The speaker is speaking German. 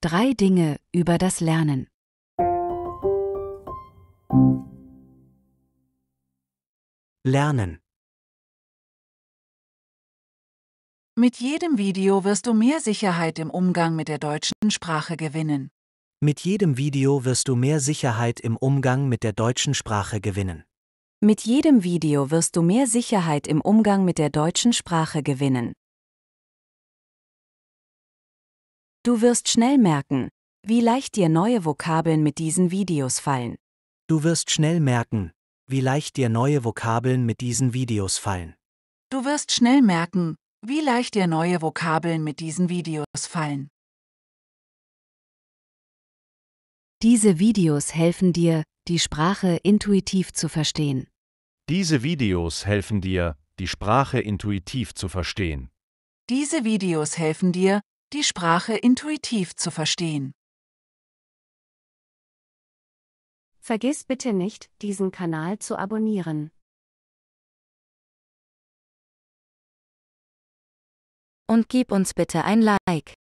Drei Dinge über das Lernen. Lernen. Mit jedem Video wirst du mehr Sicherheit im Umgang mit der deutschen Sprache gewinnen. Mit jedem Video wirst du mehr Sicherheit im Umgang mit der deutschen Sprache gewinnen. Mit jedem Video wirst du mehr Sicherheit im Umgang mit der deutschen Sprache gewinnen. Du wirst schnell merken, wie leicht dir neue Vokabeln mit diesen Videos fallen. Du wirst schnell merken, wie leicht dir neue Vokabeln mit diesen Videos fallen. Du wirst schnell merken, wie leicht dir neue Vokabeln mit diesen Videos fallen. Diese Videos helfen dir, die Sprache intuitiv zu verstehen. Diese Videos helfen dir, die Sprache intuitiv zu verstehen. Diese Videos helfen dir, die Sprache intuitiv zu verstehen. Vergiss bitte nicht, diesen Kanal zu abonnieren. Und gib uns bitte ein Like.